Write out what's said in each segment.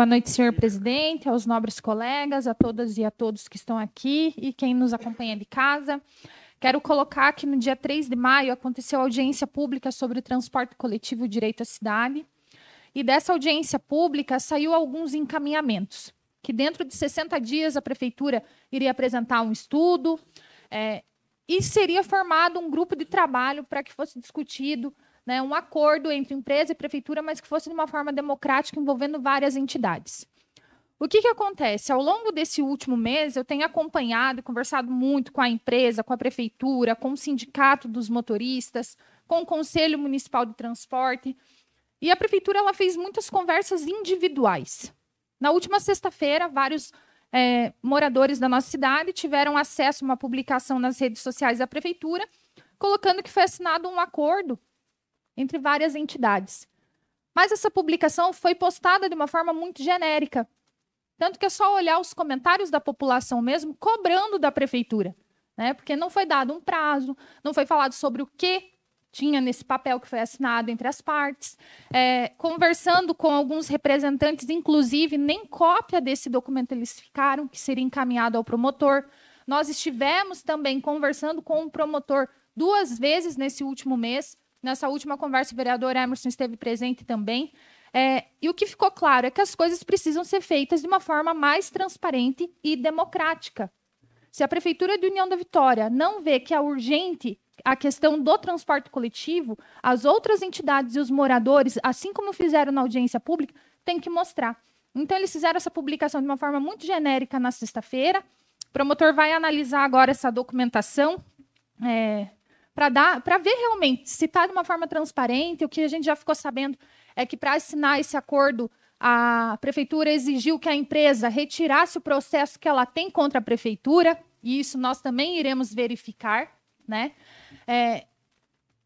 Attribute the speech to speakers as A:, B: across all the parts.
A: Boa noite, senhor presidente, aos nobres colegas, a todas e a todos que estão aqui e quem nos acompanha de casa. Quero colocar que no dia 3 de maio aconteceu audiência pública sobre o transporte coletivo e direito à cidade. E dessa audiência pública saiu alguns encaminhamentos, que dentro de 60 dias a prefeitura iria apresentar um estudo é, e seria formado um grupo de trabalho para que fosse discutido né, um acordo entre empresa e prefeitura, mas que fosse de uma forma democrática envolvendo várias entidades. O que, que acontece? Ao longo desse último mês, eu tenho acompanhado e conversado muito com a empresa, com a prefeitura, com o sindicato dos motoristas, com o Conselho Municipal de Transporte. E a prefeitura ela fez muitas conversas individuais. Na última sexta-feira, vários é, moradores da nossa cidade tiveram acesso a uma publicação nas redes sociais da prefeitura, colocando que foi assinado um acordo entre várias entidades. Mas essa publicação foi postada de uma forma muito genérica. Tanto que é só olhar os comentários da população mesmo, cobrando da prefeitura. Né? Porque não foi dado um prazo, não foi falado sobre o que tinha nesse papel que foi assinado entre as partes. É, conversando com alguns representantes, inclusive, nem cópia desse documento eles ficaram, que seria encaminhado ao promotor. Nós estivemos também conversando com o promotor duas vezes nesse último mês Nessa última conversa, o vereador Emerson esteve presente também. É, e o que ficou claro é que as coisas precisam ser feitas de uma forma mais transparente e democrática. Se a Prefeitura de União da Vitória não vê que é urgente a questão do transporte coletivo, as outras entidades e os moradores, assim como fizeram na audiência pública, têm que mostrar. Então, eles fizeram essa publicação de uma forma muito genérica na sexta-feira. O promotor vai analisar agora essa documentação. É, para dar, para ver realmente se está de uma forma transparente. O que a gente já ficou sabendo é que para assinar esse acordo a prefeitura exigiu que a empresa retirasse o processo que ela tem contra a prefeitura e isso nós também iremos verificar, né? É,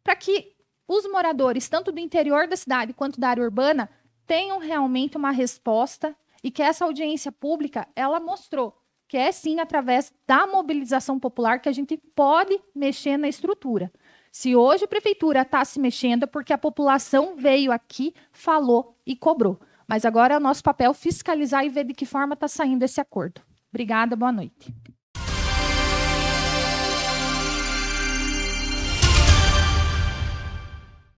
A: para que os moradores, tanto do interior da cidade quanto da área urbana, tenham realmente uma resposta e que essa audiência pública ela mostrou que é sim através da mobilização popular que a gente pode mexer na estrutura. Se hoje a prefeitura está se mexendo é porque a população veio aqui, falou e cobrou. Mas agora é o nosso papel fiscalizar e ver de que forma está saindo esse acordo. Obrigada, boa noite.